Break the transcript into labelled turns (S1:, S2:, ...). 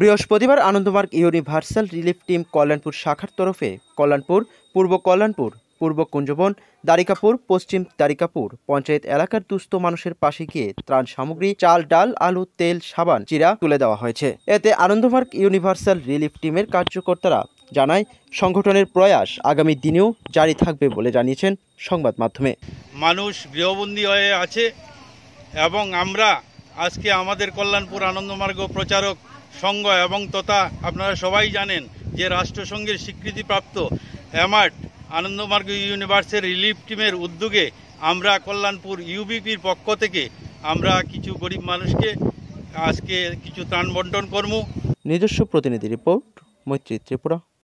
S1: বৃহস্পতিবার Anandamarga universal relief team Kalyanpur শাখার তরফে কল্যাণপুর পূর্ব কল্যাণপুর পূর্ব কুঞ্জবন দারিকাপুর পশ্চিম দারিকাপুর পঞ্চায়েত এলাকার দুস্থ মানুষের পাশে গিয়ে ত্রাণ সামগ্রী চাল ডাল আলু তেল সাবান চিরা তুলে দেওয়া হয়েছে এতে আনন্দমার্গ ইউনিভার্সাল রিলিফ টিমের কার্যকর্তারা জানায় সংগঠনের প্রয়াস আগামী দিনেও জারি থাকবে বলে জানিয়েছেন সংবাদ মাধ্যমে
S2: মানুষ গৃহবন্দী হয়ে আছে এবং আমরা আজকে আমাদের কল্যাণপুর আনন্দমার্গ প্রচারক সংঘ এবং তথা আপনারা সবাই জানেন যে রাষ্ট্রসংঘের স্বীকৃতিপ্রাপ্ত অ্যামার্ট আনন্দমার্গ ইউনিভার্সের রিলিফ টিমের উদ্যোগে আমরা কল্যাণপুর ইউবিপির পক্ষ থেকে আমরা কিছু গরিব মানুষকে আজকে কিছু ত্রাণ বন্টন করব
S3: নিজস্ব প্রতিনিধি রিপোর্ট মৈত্রী ত্রিপুরা